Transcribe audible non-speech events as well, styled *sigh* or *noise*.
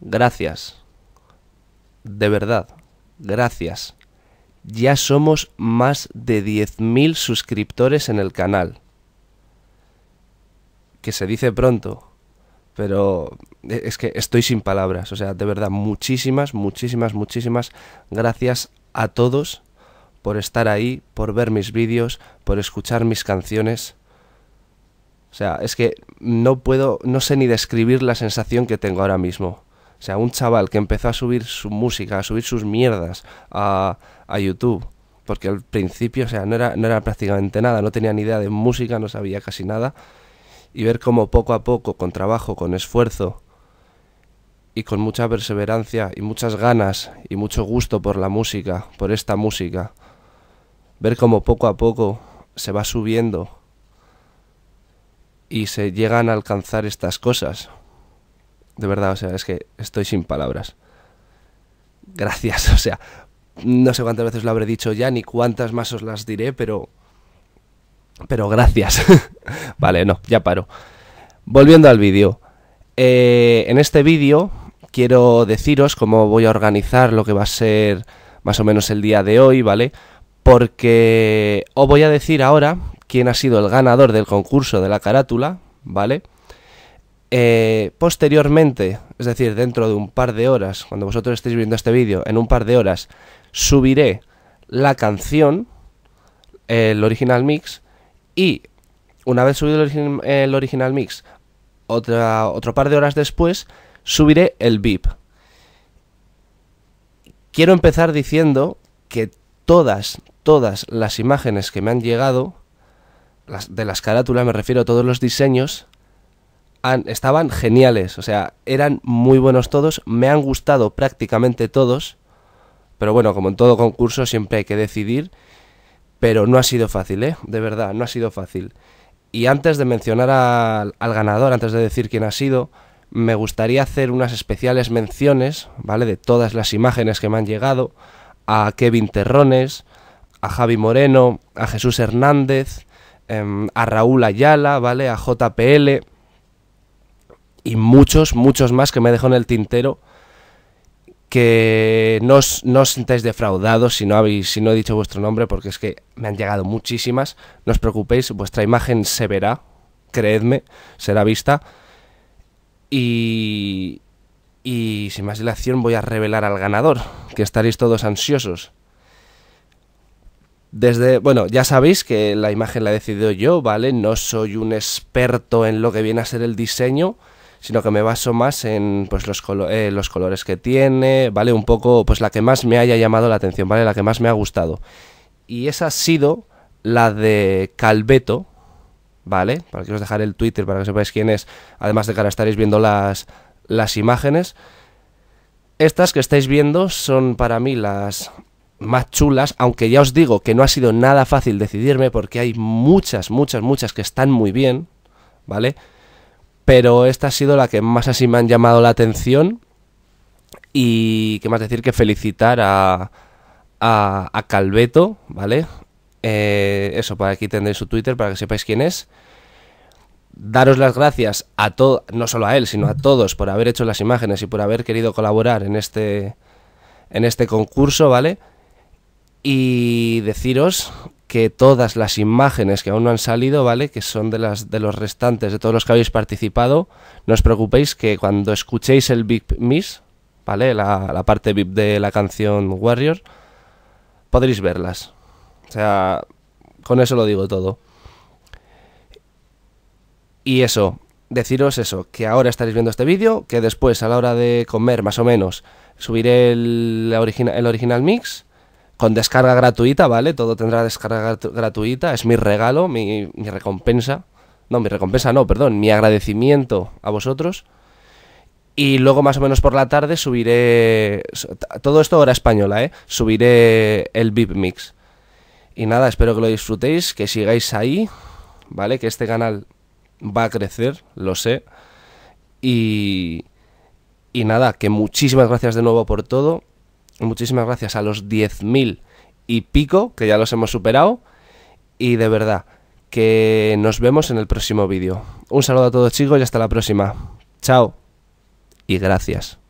Gracias. De verdad. Gracias. Ya somos más de 10.000 suscriptores en el canal. Que se dice pronto. Pero e, es que estoy sin palabras. O sea, de verdad, muchísimas, muchísimas, muchísimas gracias a todos por estar ahí, por ver mis vídeos, por escuchar mis canciones. O sea, es que no puedo, no sé ni describir la sensación que tengo ahora mismo. O sea, un chaval que empezó a subir su música, a subir sus mierdas a, YouTube, porque al principio, o sea, no era, no era prácticamente nada, no tenía ni idea de música, no sabía casi nada, y ver cómo poco a poco, con trabajo, con esfuerzo, y con mucha perseverancia y muchas ganas y mucho gusto por la música, por esta música, ver cómo poco a poco se va subiendo y se llegan a alcanzar estas cosas de verdad, o sea, es que estoy sin palabras. Gracias, *laughs* o sea, no sé cuántas veces lo habré dicho ya, ni cuántas más os las diré, pero... Pero gracias. *laughs* vale, no, ya paro. Volviendo al vídeo. Eh, en este vídeo quiero deciros cómo voy a organizar lo que va a ser más o menos el día de hoy, ¿vale? Porque os voy a decir ahora quién ha sido el ganador del concurso de la carátula, ¿vale? Eh, posteriormente, es decir, dentro de un par de horas, cuando vosotros estéis viendo este vídeo, en un par de horas subiré la canción, el original mix, y una vez subido el, original mix, otra, otro par de horas después, subiré el VIP. Quiero empezar diciendo que todas, todas las imágenes que me han llegado, de las carátulas me refiero, a todos los diseños, estaban geniales, o sea, eran muy buenos todos, me han gustado prácticamente todos, pero bueno, como en todo concurso siempre hay que decidir, pero no ha sido fácil, ¿eh? De verdad, no ha sido fácil. Y antes de mencionar al, ganador, antes de decir quién ha sido, me gustaría hacer unas especiales menciones, ¿vale? De todas las imágenes que me han llegado, a Kevin Terrones, a Javi Moreno, a Jesús Hernández, em, a Raúl Ayala, ¿vale? A JPL y muchos, muchos más que me dejó en el tintero. Que no os, no sintáis defraudados si no, habéis, si no he dicho vuestro nombre, porque es que me han llegado muchísimas. No os preocupéis, vuestra imagen se verá, creedme, será vista. Y, y sin más dilación voy a revelar al ganador, que estaréis todos ansiosos. Desde, bueno, ya sabéis que la imagen la he decidido yo, ¿vale? No soy un experto en lo que viene a ser el diseño sino que me baso más en pues, los, eh, los colores que tiene, ¿vale? Un poco, pues la que más me haya llamado la atención, ¿vale? La que más me ha gustado. Y esa ha sido la de Calveto, ¿vale? Para que os dejaré el Twitter para que sepáis quién es, además de que ahora estaréis viendo las, las imágenes. Estas que estáis viendo son para mí las más chulas, aunque ya os digo que no ha sido nada fácil decidirme porque hay muchas, muchas, muchas que están muy bien, ¿vale? pero esta ha sido la que más así me han llamado la atención y qué más decir que felicitar a, a, Calveto, ¿vale? Eh, eso, por aquí tendréis su Twitter para que sepáis quién es. Daros las gracias a todos, no solo a él, sino a todos por haber hecho las imágenes y por haber querido colaborar en este, en este concurso, ¿vale? Y deciros que todas las imágenes que aún no han salido, ¿vale? Que son de las de los restantes de todos los que habéis participado, no os preocupéis que cuando escuchéis el Big Miss, ¿vale? La, parte VIP de la canción Warrior, podréis verlas. O sea, con eso lo digo todo. Y eso, deciros eso, que ahora estaréis viendo este vídeo, que después a la hora de comer, más o menos, subiré el original mix con descarga gratuita, ¿vale? Todo tendrá descarga gratuita, es mi regalo, mi, recompensa. No, mi recompensa no, perdón, mi agradecimiento a vosotros. Y luego más o menos por la tarde subiré... Todo esto ahora española, ¿eh? Subiré el VIP Mix. Y nada, espero que lo disfrutéis, que sigáis ahí, ¿vale? Que este canal va a crecer, lo sé. Y... Y nada, que muchísimas gracias de nuevo por todo. Muchísimas gracias a los 10.000 y pico, que ya los hemos superado. Y de verdad, que nos vemos en el próximo vídeo. Un saludo a todos chicos y hasta la próxima. Chao y gracias.